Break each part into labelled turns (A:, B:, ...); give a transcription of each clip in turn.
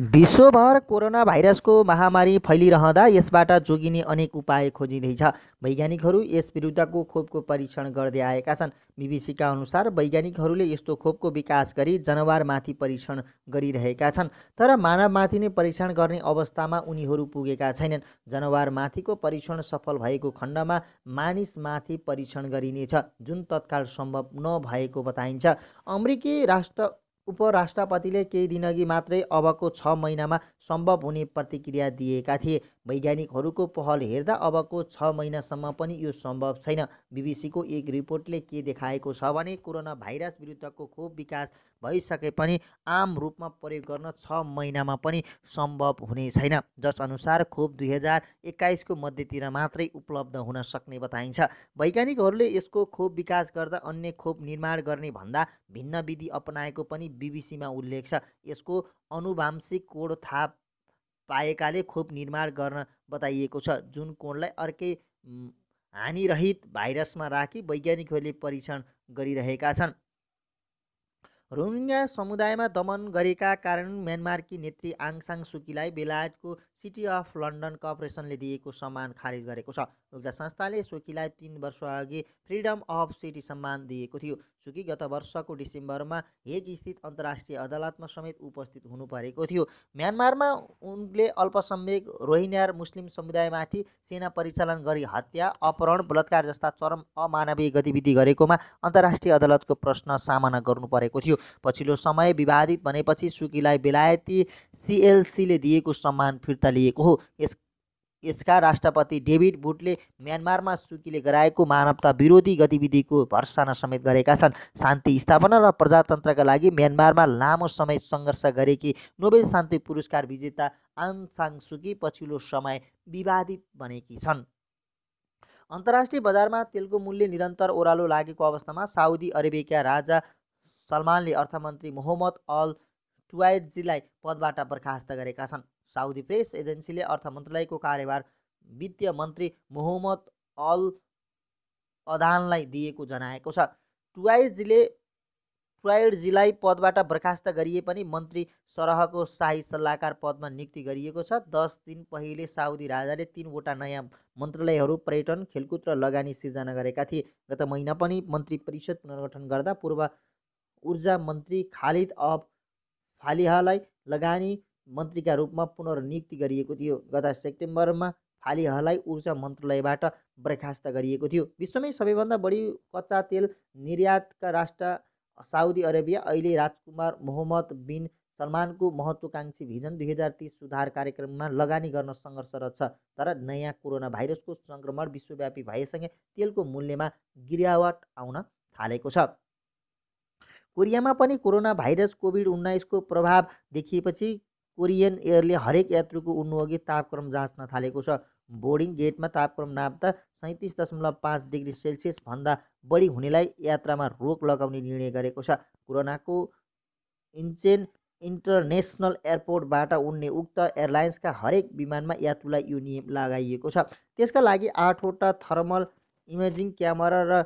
A: विश्वभर कोरोना भाइरसको महामारी फैलिरहँदा यसबाट जोगिने अनेक उपाय खोजिँदैछ वैज्ञानिकहरू यस विरुद्धको खोपको परीक्षण गर्दै आएका छन् बिबिसीका अनुसार वैज्ञानिकहरूले यस्तो खोपको विकास गरी जनावरमाथि परीक्षण गरिरहेका छन् तर मानवमाथि नै परीक्षण गर्ने अवस्थामा उनीहरू पुगेका छैनन् जनावरमाथिको परीक्षण सफल भएको खण्डमा मानिसमाथि परीक्षण गरिनेछ जुन तत्काल सम्भव नभएको बताइन्छ अमेरिकी राष्ट्र उपराष्ट्रपतिले केही दिनअघि मात्रै अबको छ महिनामा सम्भव हुने प्रतिक्रिया दिएका थिए वैज्ञानिकहरूको पहल हेर्दा अबको छ महिनासम्म पनि यो सम्भव छैन बिबिसीको एक रिपोर्टले के देखाएको छ भने कोरोना भाइरस विरुद्धको खोप विकास भइसके पनि आम रूपमा प्रयोग गर्न छ महिनामा पनि सम्भव हुने छैन जसअनुसार खोप दुई हजार एक्काइसको मध्यतिर मात्रै उपलब्ध हुन सक्ने बताइन्छ वैज्ञानिकहरूले यसको खोप विकास गर्दा अन्य खोप निर्माण गर्ने भन्दा भिन्न विधि अपनाएको पनि बिबिसीमा उल्लेख छ यसको अनुवांशिक कोड थाप पाएकाले खोप निर्माण गर्न बताइएको छ जुन कोणलाई अर्कै हानिरहित भाइरसमा राखी वैज्ञानिकहरूले परीक्षण गरिरहेका छन् रोहिङ्गा समुदायमा दमन गरेका कारण म्यानमारकी नेत्री आङसाङ सुकीलाई बेलायतको सिटी अफ लन्डन कर्पोरेसनले दिएको सम्मान खारिज गरेको छ उक्त संस्थाले सुकीलाई तिन वर्ष अघि फ्रिडम अफ सिटी सम्मान दिएको थियो सुकी गत वर्षको डिसेम्बरमा हेग स्थित अन्तर्राष्ट्रिय अदालतमा समेत उपस्थित हुनु परेको थियो म्यानमारमा उनले अल्पसम्वेक रोहिन्यार मुस्लिम समुदायमाथि सेना परिचालन गरी हत्या अपहरण बलात्कार जस्ता चरम अमानवीय गतिविधि गरेकोमा अन्तर्राष्ट्रिय अदालतको प्रश्न सामना गर्नु परेको थियो पछिल्लो समय विवादित भनेपछि सुकीलाई बेलायती सिएलसीले दिएको सम्मान फिर्ता लिएको हो यस यसका राष्ट्रपति डेभिड बुटले म्यानमारमा सुकीले गराएको मानवता विरोधी गतिविधिको भर्सना समेत गरेका छन् शान्ति स्थापना र प्रजातन्त्रका लागि म्यानमारमा लामो समय सङ्घर्ष गरेकी नोबेल शान्ति पुरस्कार विजेता आङ साङ सुकी पछिल्लो समय विवादित बनेकी छन् अन्तर्राष्ट्रिय बजारमा तेलको मूल्य निरन्तर ओह्रालो लागेको अवस्थामा साउदी अरेबियाका राजा सलमानले अर्थमन्त्री मोहम्मद अल चुवायतजीलाई पदबाट बर्खास्त गरेका छन् साउदी प्रेस एजेन्सीले अर्थ मन्त्रालयको कार्यभार वित्तीय मन्त्री मोहम्मद अल अदानलाई दिएको जनाएको छ टुवाइजीले टुवाइडजीलाई पदबाट बर्खास्त गरिए पनि मन्त्री सरहको शाही सल्लाहकार पदमा नियुक्ति गरिएको छ दस दिन पहिले साउदी राजाले तिनवटा नयाँ मन्त्रालयहरू पर्यटन खेलकुद र लगानी सिर्जना गरेका थिए गत महिना पनि मन्त्री परिषद पुनर्गठन गर्दा पूर्व ऊर्जा मन्त्री खालिद अब फालिहलाई लगानी मन्त्रीका रूपमा पुनर्नियुक्ति गरिएको थियो गत सेप्टेम्बरमा फालिहलाई ऊर्जा मन्त्रालयबाट बर्खास्त गरिएको थियो विश्वमै सबैभन्दा बढी कच्चा तेल निर्यातका राष्ट्र साउदी अरेबिया अहिले राजकुमार मोहम्मद बिन सलमानको महत्त्वकाङ्क्षी भिजन दुई हजार तिस सुधार कार्यक्रममा लगानी गर्न सङ्घर्षरत छ तर नयाँ कोरोना भाइरसको सङ्क्रमण विश्वव्यापी भएसँगै तेलको मूल्यमा गिरावट आउन थालेको छ कोरियामा पनि कोरोना भाइरस कोभिड उन्नाइसको प्रभाव देखिएपछि कोरियन एयरले हरेक यात्रुको उन्नुअघि तापक्रम जाँच्न थालेको छ बोर्डिङ गेटमा तापक्रम नाप्दा सैँतिस दशमलव पाँच डिग्री सेल्सियसभन्दा बढी हुनेलाई यात्रामा रोक लगाउने निर्णय गरेको छ कोरोनाको इन्चेन इन्टरनेसनल एयरपोर्टबाट उड्ने उक्त एयरलाइन्सका हरेक विमानमा यात्रुलाई यो नियम लगाइएको छ त्यसका लागि आठवटा थर्मल इमेजिङ क्यामेरा र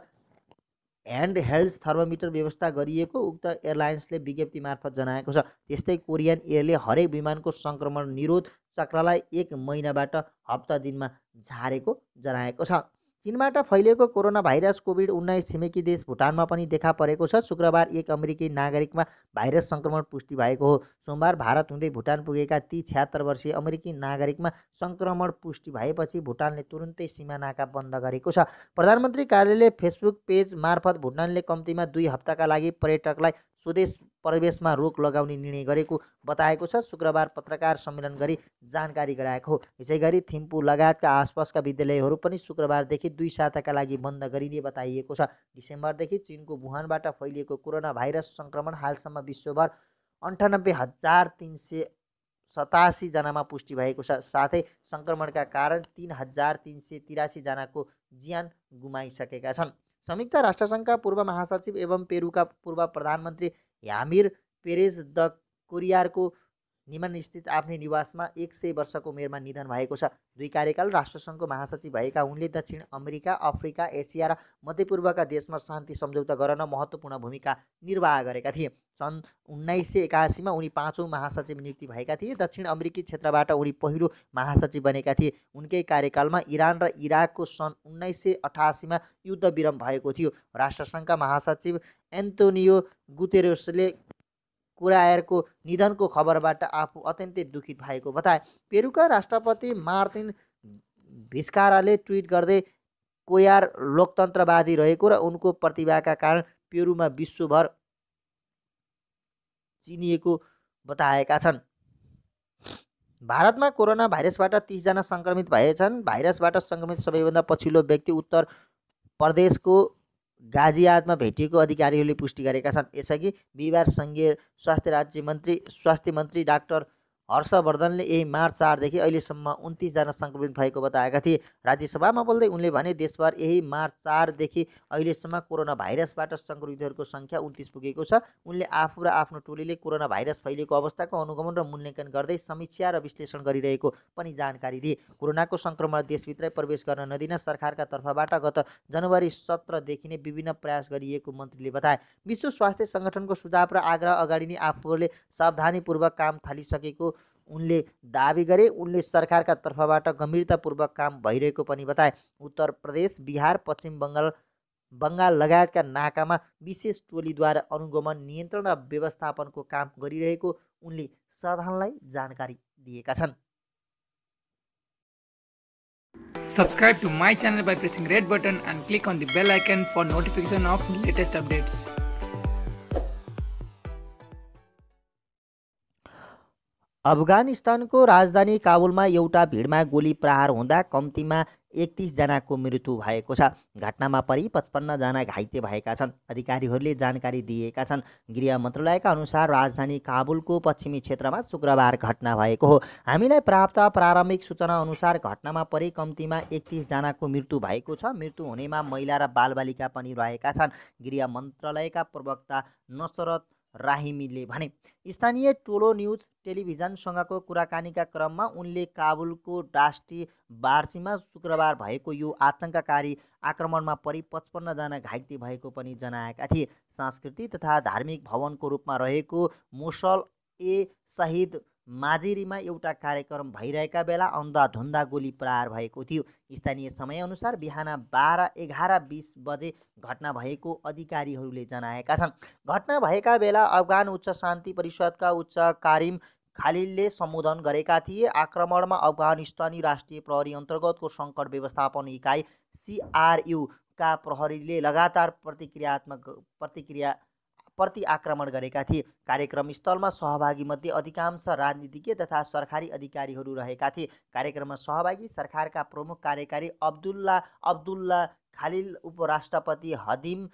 A: ह्यान्ड हेल्ड थर्मोमिटर व्यवस्था गरिएको उक्त एयरलाइन्सले विज्ञप्ति मार्फत जनाएको छ त्यस्तै कोरियन एयरले हरेक विमानको सङ्क्रमण निरोध चक्रलाई एक महिनाबाट हप्ता दिनमा झारेको जनाएको छ चिनबाट फैलिएको कोरोना भाइरस कोभिड उन्नाइस छिमेकी देश भुटानमा पनि देखा परेको छ शुक्रबार एक अमेरिकी नागरिकमा भाइरस सङ्क्रमण पुष्टि भएको हो सोमबार भारत हुँदै भुटान पुगेका ती छ्यात्तर वर्षीय अमेरिकी नागरिकमा सङ्क्रमण पुष्टि भएपछि भुटानले तुरुन्तै सिमानाका बन्द गरेको छ प्रधानमन्त्री कार्यालयले फेसबुक पेज मार्फत भुटानले कम्तीमा दुई हप्ताका लागि पर्यटकलाई स्वदेश प्रवेशमा रोक लगाउने निर्णय गरेको बताएको छ शुक्रबार पत्रकार सम्मेलन गरी जानकारी गराएको हो यसै गरी थिम्पू लगायतका आसपासका विद्यालयहरू पनि शुक्रबारदेखि दुई साताका लागि बन्द गरिने बताइएको छ डिसेम्बरदेखि चिनको वुहानबाट फैलिएको कोरोना भाइरस सङ्क्रमण हालसम्म विश्वभर अन्ठानब्बे हजार तिन सय सतासीजनामा पुष्टि भएको छ साथै सङ्क्रमणका कारण तिन हजार तिन सय तिरासीजनाको ज्यान गुमाइसकेका छन् संयुक्त राष्ट्रसङ्घका पूर्व महासचिव एवं पेरुका पूर्व प्रधानमन्त्री ह्यामिर पेरेस द कोरियारको निमनस्थित आफ्नै निवासमा एक सय वर्षको उमेरमा निधन भएको छ दुई कार्यकाल राष्ट्रसङ्घको महासचिव भएका उनले दक्षिण अमेरिका अफ्रिका एसिया र मध्यपूर्वका देशमा शान्ति सम्झौता गराउन महत्त्वपूर्ण भूमिका निर्वाह गरेका थिए सन् उन्नाइस सय एकासीमा उनी पाँचौँ महासचिव नियुक्ति भएका थिए दक्षिण अमेरिकी क्षेत्रबाट उनी पहिलो महासचिव बनेका थिए उनकै कार्यकालमा इरान र इराकको सन् उन्नाइस सय अठासीमा विरम भएको थियो राष्ट्रसङ्घका महासचिव एन्टोनियो गुतेरोसले कुरायरको निधनको खबरबाट आफू अत्यन्तै दुखित भएको बताए पेरुका राष्ट्रपति मार्टिन भिस्काराले ट्विट गर्दै कोयार लोकतन्त्रवादी रहेको र उनको प्रतिभाका कारण पेरुमा विश्वभर चिनिएको बताएका छन् भारतमा कोरोना भाइरसबाट तिसजना सङ्क्रमित भएछन् भाइरसबाट सङ्क्रमित सबैभन्दा पछिल्लो व्यक्ति उत्तर प्रदेशको गाजियादमा भेटिएको अधिकारीहरूले पुष्टि गरेका छन् यसअघि बिहिबार सङ्घीय स्वास्थ्य राज्य मन्त्री स्वास्थ्य मन्त्री डाक्टर हर्षवर्धनले यही मार्च चारदेखि अहिलेसम्म उन्तिसजना सङ्क्रमित भएको बताएका थिए राज्यसभामा बोल्दै उनले भने देशभर यही मार्च चारदेखि अहिलेसम्म कोरोना भाइरसबाट सङ्क्रमितहरूको सङ्ख्या उन्तिस पुगेको छ उनले आफू र आफ्नो टोलीले कोरोना भाइरस फैलिएको अवस्थाको अनुगमन र मूल्याङ्कन गर्दै समीक्षा र विश्लेषण गरिरहेको पनि जानकारी दिए कोरोनाको सङ्क्रमण देशभित्रै प्रवेश गर्न नदिन सरकारका तर्फबाट गत जनवरी सत्रदेखि नै विभिन्न प्रयास गरिएको मन्त्रीले बताए विश्व स्वास्थ्य सङ्गठनको सुझाव र आग्रह अगाडि नै आफूहरूले सावधानीपूर्वक काम थालिसकेको उनले दावी गरे उनले सरकारका तर्फबाट गम्भीरतापूर्वक काम भइरहेको पनि बताए उत्तर प्रदेश बिहार पश्चिम बङ्गाल बङ्गाल लगायतका नाकामा विशेष टोलीद्वारा अनुगमन नियन्त्रण र व्यवस्थापनको काम गरिरहेको उनले साधारणलाई जानकारी दिएका छन् subscribe to my channel by pressing red button and click on the bell icon for notification of latest updates अफगानिस्तानको राजधानी काबुलमा एउटा भिडमा गोली प्रहार हुँदा कम्तीमा एकतिसजनाको मृत्यु भएको छ घटनामा परि पचपन्नजना घाइते भएका छन् अधिकारीहरूले जानकारी दिएका छन् गृह मन्त्रालयका अनुसार राजधानी काबुलको पश्चिमी क्षेत्रमा शुक्रबार घटना भएको हो हामीलाई प्राप्त प्रारम्भिक सूचना अनुसार घटनामा परि कम्तीमा एकतिसजनाको मृत्यु भएको छ मृत्यु हुनेमा महिला र बालबालिका पनि रहेका छन् गृह मन्त्रालयका प्रवक्ता नसरत राहिमीले भने स्थानीय टोलो न्युज टेलिभिजनसँगको कुराकानीका क्रममा उनले काबुलको डास्टी बार्सीमा शुक्रबार भएको यो आतङ्ककारी आक्रमणमा परि पचपन्नजना घाइते भएको पनि जनाएका थिए सांस्कृतिक तथा धार्मिक भवनको रूपमा रहेको मुसल ए सहिद माझेरीमा एउटा कार्यक्रम भइरहेका बेला अन्धाधुन्दा गोली प्रहार भएको थियो स्थानीय समयअनुसार बिहान बाह्र एघार बिस बजे घटना भएको अधिकारीहरूले जनाएका छन् घटना भएका बेला अफगान उच्च शान्ति परिषदका उच्च कारिम खालिलले सम्बोधन गरेका थिए आक्रमणमा अफगानिस्तानी राष्ट्रिय प्रहरी अन्तर्गतको सङ्कट व्यवस्थापन इकाइ सिआरयुका प्रहरीले लगातार प्रतिक्रियात्मक प्रतिक्रिया प्रति आक्रमण गरेका थिए कार्यक्रम स्थलमा सहभागीमध्ये अधिकांश राजनीतिज्ञ तथा सरकारी अधिकारीहरू रहेका थिए कार्यक्रममा सहभागी सरकारका प्रमुख कार्यकारी अब्दुल्ला अब्दुल्ला खालिल उपराष्ट्रपति हदिम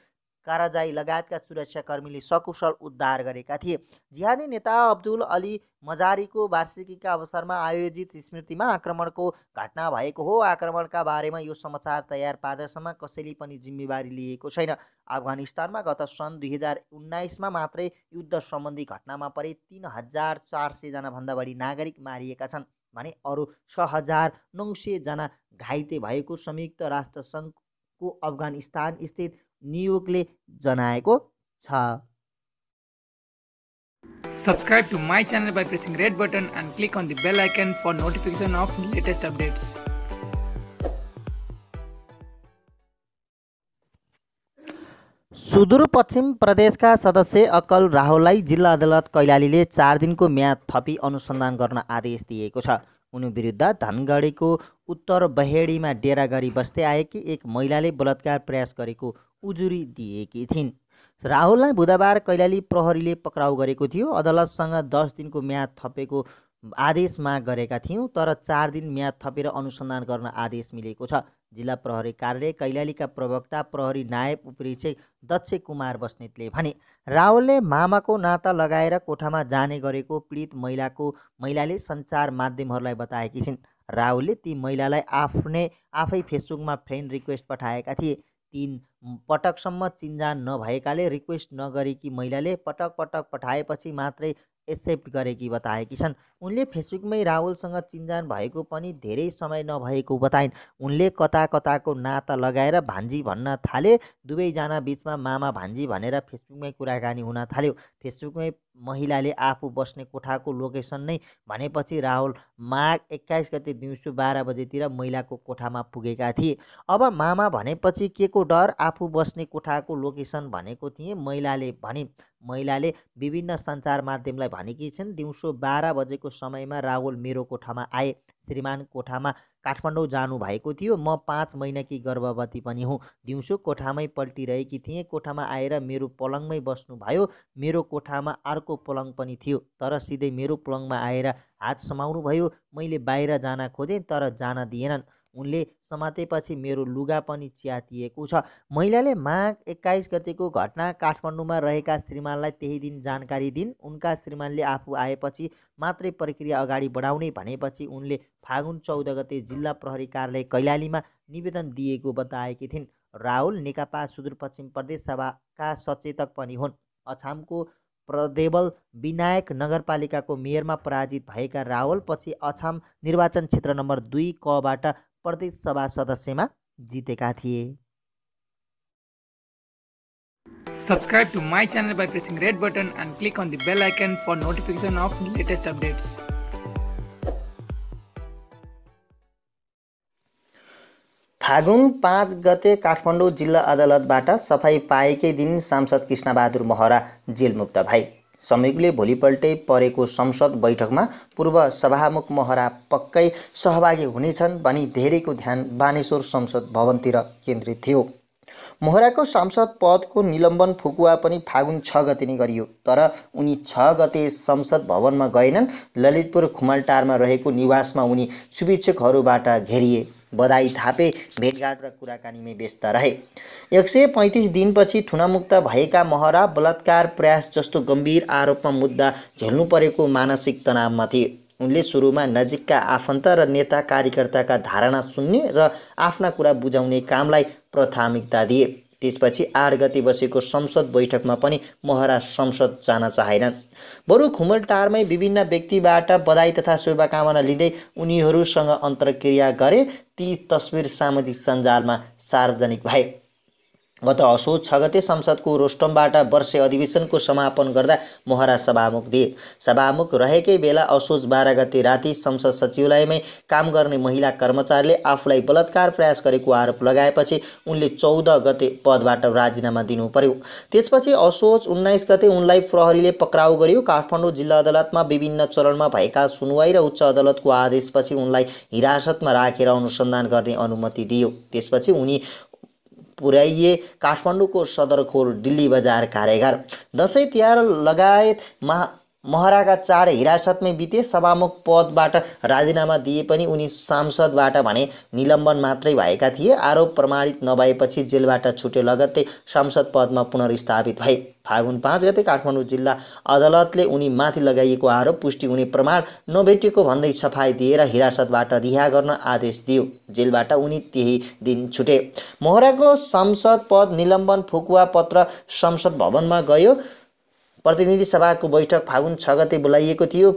A: काराजाई लगायतका सुरक्षाकर्मीले सकुशल उद्धार गरेका थिए जिहादी नेता अब्दुल अली मजारीको वार्षिकीका अवसरमा आयोजित स्मृतिमा आक्रमणको घटना भएको हो आक्रमणका बारेमा यो समाचार तयार पार्दासम्म कसैले पनि जिम्मेवारी लिएको छैन अफगानिस्तानमा गत सन् दुई हजार उन्नाइसमा मात्रै युद्ध सम्बन्धी घटनामा परे तिन हजार चार सयजनाभन्दा बढी नागरिक मारिएका छन् भने अरू छ हजार नौ सयजना घाइते भएको संयुक्त राष्ट्रसङ्घको अफगानिस्तान स्थित नियोगले जनाएको छ Subscribe to my channel by pressing red button and click on the bell icon for notification of latest updates. Sudurpashchim प्रदेशका सदस्य अकल राहुललाई जिल्ला अदालत कैलालीले चार दिनको म्याद थपी अनुसन्धान गर्न आदेश दिएको छ उनी विरुद्ध धनगढीको उत्तर बहेडीमा डेरा गरी बस्दै आएकी एक महिलाले बलात्कार प्रयास गरेको उजुरी दिएकी थिइन् राहुललाई बुधबार कैलाली प्रहरीले पक्राउ गरेको थियो अदालतसँग दस दिनको म्याद थपेको आदेश माग गरेका थियौँ तर चार दिन म्याद थपेर अनुसन्धान गर्न आदेश मिलेको छ जिल्ला प्रहरी कार्यालय कैलालीका प्रवक्ता प्रहरी नायब उपरीक्षक दक्ष कुमार बस्नेतले भने राहुलले मामाको नाता लगाएर कोठामा जाने गरेको पीडित महिलाको महिलाले सञ्चार माध्यमहरूलाई बताएकी छिन् राहुलले ती महिलालाई आफ्नै आफै फेसबुकमा फ्रेन्ड रिक्वेस्ट पठाएका थिए तिन पटकसम्म चिन्जान नभएकाले रिक्वेस्ट नगरेकी महिलाले पटक पटक पठाएपछि मात्रै एक्सेप्ट गरेकी बताएकी छन् उनले फेसबुकमै राहुलसँग चिन्जान भएको पनि धेरै समय नभएको बताइन् उनले कता कताको नाता लगाएर भान्जी भन्न थाले दुवैजना बिचमा मामा भान्जी भनेर फेसबुकमै कुराकानी हुन थाल्यो फेसबुकमै महिलाले आफू बस्ने कोठाको लोकेसन नै भनेपछि राहुल माघ एक्काइस गते दिउँसो बाह्र बजेतिर महिलाको कोठामा पुगेका थिए अब मामा भनेपछि के को डर आफू बस्ने कोठाको लोकेसन भनेको थिएँ महिलाले भनिन् महिलाले विभिन्न सञ्चार माध्यमलाई भनेकी छिन् दिउँसो बाह्र बजेको समयमा राहुल मेरो कोठामा आए श्रीमान कोठामा काठमाडौँ जानुभएको थियो म पाँच महिनाकी गर्भवती पनि हुँ दिउँसो कोठामै पल्टिरहेकी थिएँ कोठामा आएर मेरो पलङमै बस्नुभयो मेरो कोठामा अर्को पलङ पनि थियो तर सिधै मेरो पलङमा आएर हात समाउनुभयो मैले बाहिर जान खोजेँ तर जान दिएनन् उनले समातेपछि मेरो लुगा पनि च्यातिएको छ महिलाले माघ एक्काइस गतिको घटना काठमाडौँमा रहेका श्रीमानलाई त्यही दिन जानकारी दिन् उनका श्रीमानले आफू आएपछि मात्रै प्रक्रिया अगाडि बढाउने भनेपछि उनले फागुन चौध गते जिल्ला प्रहरी कार्यालय कैलालीमा निवेदन दिएको बताएकी थिइन् राहुल नेकपा सुदूरपश्चिम प्रदेश सभाका सचेतक पनि हुन् अछामको प्रदेवल विनायक नगरपालिकाको मेयरमा पराजित भएका रावल पछि अछाम निर्वाचन क्षेत्र नम्बर दुई कबाट प्रति सभा सदस्यमा जितेका थिए subscribe to my channel by pressing red button and click on the bell icon for notification of latest updates फागुन पाँच गते काठमाडौँ जिल्ला अदालतबाट सफाई पाएकै दिन सांसद कृष्णबहादुर महरा जेलमुक्त भए संयोगले भोलिपल्टै परेको संसद बैठकमा पूर्व सभामुख महरा पक्कै सहभागी हुनेछन् भनी धेरैको ध्यान बानेश्वर संसद भवनतिर केन्द्रित थियो मोहराको सांसद पदको निलम्बन फुकुवा पनि फागुन छ गते नै गरियो तर उनी छ गते संसद भवनमा गएनन् ललितपुर खुमलटारमा रहेको निवासमा उनी शुभेच्छकहरूबाट घेरिए बधाई थापे भेटघाट र कुराकानीमै व्यस्त रहे एक सय पैँतिस दिनपछि थुनामुक्त भएका महरा बलात्कार प्रयास जस्तो गम्भीर आरोपमा मुद्दा झेल्नु परेको मानसिक तनावमा थिए उनले सुरुमा नजिकका आफन्त र नेता कार्यकर्ताका धारणा सुन्ने र आफ्ना कुरा बुझाउने कामलाई प्राथमिकता दिए त्यसपछि आठ गति बसेको संसद बैठकमा पनि महरा संसद जान चाहेनन् बरु खुमलटारमै विभिन्न व्यक्तिबाट बधाई तथा शुभकामना लिँदै उनीहरूसँग अन्तर्क्रिया गरे ती तस्विर सामाजिक सञ्जालमा सार्वजनिक भए गत असोज छ गते संसदको रोस्टमबाट वर्षे अधिवेशनको समापन गर्दा मोहरा सभामुख दिए सभामुख रहेकै बेला असोज बाह्र गते राति संसद सचिवालयमै काम गर्ने महिला कर्मचारीले आफूलाई बलात्कार प्रयास गरेको आरोप लगाएपछि उनले चौध गते पदबाट राजीनामा दिनु पर्यो त्यसपछि असोज उन्नाइस गते उनलाई प्रहरीले पक्राउ गर्यो काठमाडौँ जिल्ला अदालतमा विभिन्न चरणमा भएका सुनवाई र उच्च अदालतको आदेशपछि उनलाई हिरासतमा राखेर अनुसन्धान गर्ने अनुमति दियो त्यसपछि उनी पुर्याइए काठमाडौँको सदरखोर दिल्ली बजार कारागार दसैँ तिहार मा महराका चाड हिरासतमै बिते सभामुख पदबाट राजीनामा दिए पनि उनी सांसदबाट भने निलम्बन मात्रै भएका थिए आरोप प्रमाणित नभएपछि जेलबाट छुटे लगत्तै सांसद पदमा पुनर्स्थापित भए फागुन पाँच गते काठमाडौँ जिल्ला अदालतले उनी माथि लगाइएको आरोप पुष्टि हुने प्रमाण नभेटिएको भन्दै सफाई दिएर हिरासतबाट रिहा गर्न आदेश दियो जेलबाट उनी त्यही दिन छुटे मोहराको सांसद पद निलम्बन फुकुवा पत्र संसद भवनमा गयो प्रतिनिधि सभाको बैठक फागुन छ गते बोलाइएको थियो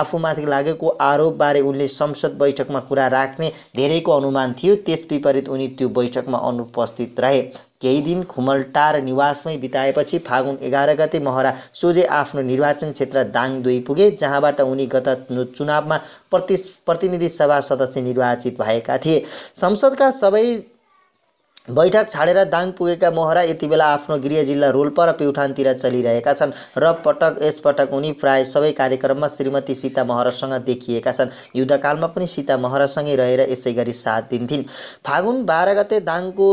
A: आफूमाथि लागेको आरोपबारे उनले संसद बैठकमा कुरा राख्ने धेरैको अनुमान थियो त्यस विपरीत उनी त्यो बैठकमा अनुपस्थित रहे केही दिन खुमलटार निवासमै बिताएपछि फागुन एघार गते महरा सोझे आफ्नो निर्वाचन क्षेत्र दाङ दुई पुगे जहाँबाट उनी गत चुनावमा प्रति प्रतिनिधि सभा सदस्य निर्वाचित भएका थिए संसदका सबै बैठक छाडेर दाङ पुगेका मोहरा यति बेला आफ्नो गृह जिल्ला रोल्पा र प्युठानतिर चलिरहेका छन् र पटक यसपटक उनी प्राय सबै कार्यक्रममा श्रीमती सीता महरासँग देखिएका छन् युद्धकालमा पनि सीता महरासँगै रहेर यसै गरी साथ दिन्थिन् फागुन बाह्र गते दाङको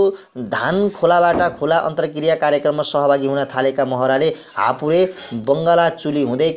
A: धान खोलाबाट खोला अन्तर्क्रिया कार्यक्रममा सहभागी हुन थालेका महराले हापुरे बङ्गला चुली हुँदै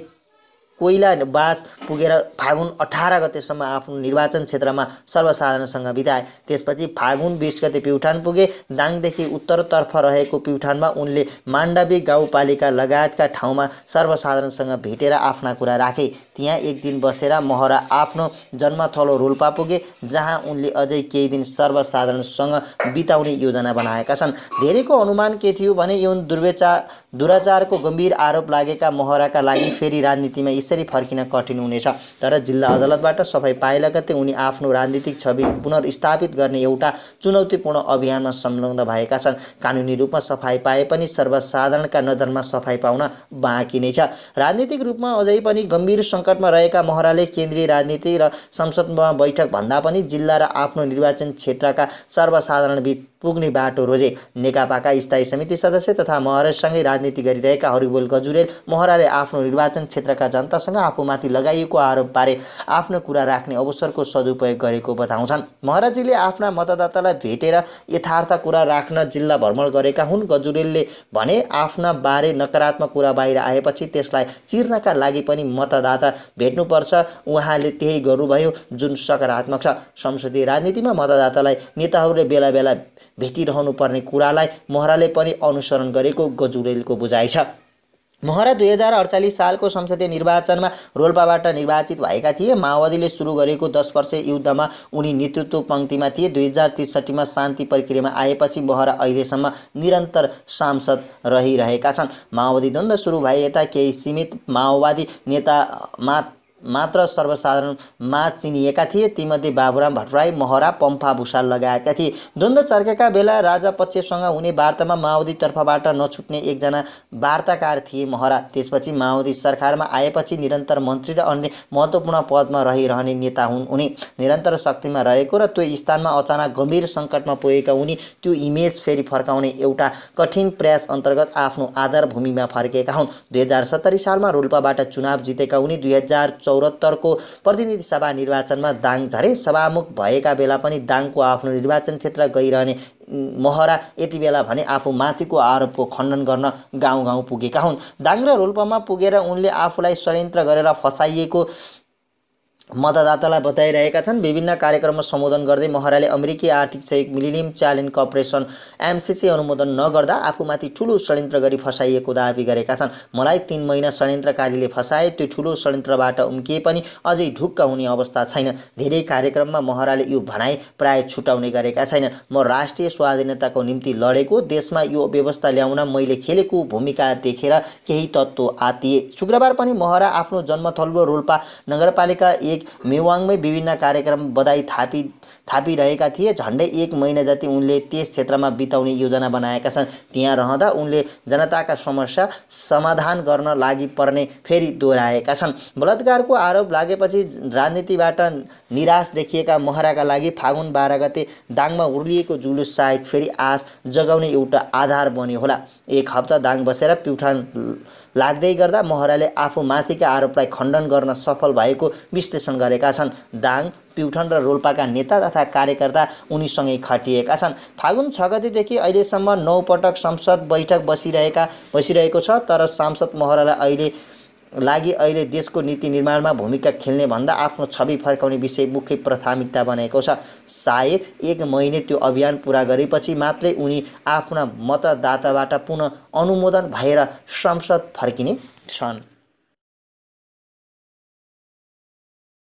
A: कोइला बास पुगेर फागुन अठार गतेसम्म आफ्नो निर्वाचन क्षेत्रमा सर्वसाधारणसँग बिताए त्यसपछि फागुन बिस गते प्युठान पुगे दाङदेखि उत्तरतर्फ रहेको प्युठानमा उनले माण्डवी गाउँपालिका लगायतका ठाउँमा सर्वसाधारणसँग भेटेर आफ्ना कुरा राखे त्यहाँ एक दिन बसेर महरा आफ्नो जन्मथलो रोल्पा पुगे जहाँ उनले अझै केही दिन सर्वसाधारणसँग बिताउने योजना बनाएका छन् धेरैको अनुमान के थियो भने यौन दुर्वेचा दुराचारको गम्भीर आरोप लागेका महराका लागि फेरि राजनीतिमा यसरी फर्किन कठिन हुनेछ तर जिल्ला अदालतबाट सफाई पाए लगत्तै उनी आफ्नो राजनीतिक छवि पुनर्स्थापित गर्ने एउटा चुनौतीपूर्ण अभियानमा संलग्न भएका छन् कानुनी रूपमा सफाई पाए पनि सर्वसाधारणका नजरमा सफाई पाउन बाँकी नै छ राजनीतिक रूपमा अझै पनि गम्भीर सङ्कटमा रहेका महराले केन्द्रीय राजनीति र संसदमा बैठक भन्दा पनि जिल्ला र आफ्नो निर्वाचन क्षेत्रका सर्वसाधारणबीच पुग्ने बाटो रोजे नेकपाका स्थायी समिति सदस्य तथा महराजसँगै राजनीति गरिरहेका हरिबोल गजुरेल महराले आफ्नो निर्वाचन क्षेत्रका जनतासँग आफूमाथि लगाइएको आरोपबारे आफ्नो कुरा राख्ने अवसरको सदुपयोग गरेको बताउँछन् महराजीले आफ्ना मतदातालाई भेटेर यथार्थ कुरा राख्न जिल्ला भ्रमण गरेका हुन् गजुरेलले भने आफ्ना बारे नकारात्मक कुरा बाहिर आएपछि त्यसलाई चिर्नका लागि पनि मतदाता भेट्नुपर्छ उहाँले त्यही गर्नुभयो जुन सकारात्मक छ संसदीय राजनीतिमा मतदातालाई नेताहरूले बेला बेला भेटिरहनु पर्ने कुरालाई मोहराले पनि अनुसरण गरेको गजुरेलको बुझाइ छ महरा दुई हजार अडचालिस सालको संसदीय निर्वाचनमा रोल्पाबाट निर्वाचित भएका थिए माओवादीले सुरु गरेको दस वर्ष युद्धमा उनी नेतृत्व पङ्क्तिमा थिए दुई हजार त्रिसठीमा शान्ति प्रक्रियामा आएपछि महरा अहिलेसम्म निरन्तर सांसद रहिरहेका छन् माओवादी द्वन्द्व सुरु भए यता केही सीमित माओवादी नेता मा मात्र सर्वसाधारणमा चिनिएका थिए तीमध्ये बाबुराम भट्टराई महरा पम्फा भुसाल लगाएका थिए द्वन्द्व चर्केका बेला राजा पक्षसँग हुने वार्तामा माओवादी तर्फबाट नछुट्ने एकजना वार्ताकार थिए महरा त्यसपछि माओवादी सरकारमा आएपछि निरन्तर मन्त्री र अन्य महत्त्वपूर्ण पदमा रहिरहने नेता हुन् उनी निरन्तर शक्तिमा रहेको र त्यो स्थानमा अचानक गम्भीर सङ्कटमा पुगेका उनी त्यो इमेज फेरि फर्काउने एउटा कठिन प्रयास अन्तर्गत आफ्नो आधार भूमिमा फर्केका हुन् दुई सालमा रोल्पाबाट चुनाव जितेका उनी दुई चौहत्तरको प्रतिनिधि सभा निर्वाचनमा दाङ झरे सभामुख भएका बेला पनि दाङको आफ्नो निर्वाचन क्षेत्र गइरहने महरा यति बेला भने आफू माथिको आरोपको खण्डन गर्न गाउँ गाउँ पुगेका हुन् दाङ र रोल्पामा पुगेर उनले आफूलाई षड्यन्त्र गरेर फसाइएको मतदातालाई बताइरहेका छन् विभिन्न कार्यक्रममा सम्बोधन गर्दै महराले अमेरिकी आर्थिक सहयोग मिलिनियम च्यालेन्ज कर्पोरेसन एमसिसी अनुमोदन नगर्दा आफूमाथि ठुलो षड्यन्त्र गरी फसाइएको दावी गरेका छन् मलाई तिन महिना षड्यन्त्रकारीले फसाए त्यो ठुलो षड्यन्त्रबाट उम्किए पनि अझै ढुक्क हुने अवस्था छैन धेरै कार्यक्रममा महराले यो भनाइ प्राय छुटाउने गरेका छैनन् म राष्ट्रिय स्वाधीनताको निम्ति लडेको देशमा यो व्यवस्था ल्याउन मैले खेलेको भूमिका देखेर केही तत्त्व आतिए शुक्रबार पनि महरा आफ्नो जन्मथल्लो रोल्पा नगरपालिका एक सैनिक मेवाङमै विभिन्न कार्यक्रम बधाई थापी थापिरहेका थिए झन्डै एक महिना जति उनले त्यस क्षेत्रमा बिताउने योजना बनाएका छन् त्यहाँ रहँदा उनले जनताका समस्या समाधान गर्न लागि पर्ने फेरि दोहोऱ्याएका छन् बलात्कारको आरोप लागेपछि राजनीतिबाट निराश देखिएका महराका लागि फागुन बाह्र गते दाङमा उर्लिएको जुलुस सायद फेरि आश जगाउने एउटा आधार बन्यो होला एक हप्ता दाङ बसेर प्युठान लाग्दै गर्दा महराले आफू माथिका आरोपलाई खण्डन गर्न सफल भएको विश्लेषण गरेका छन् दाङ प्युठन र रोल्पाका नेता तथा कार्यकर्ता उनीसँगै खटिएका छन् फागुन छ गतिदेखि अहिलेसम्म नौपटक संसद बैठक बसिरहेका बसिरहेको छ तर सांसद महरालाई अहिले लागि अहिले देशको नीति निर्माणमा भूमिका खेल्ने भन्दा आफ्नो छवि फर्काउने विषय मुख्य प्राथमिकता बनेको छ सायद एक महिने त्यो अभियान पुरा गरेपछि मात्रै उनी आफ्ना मतदाताबाट पुनः अनुमोदन भएर संसद फर्किने छन्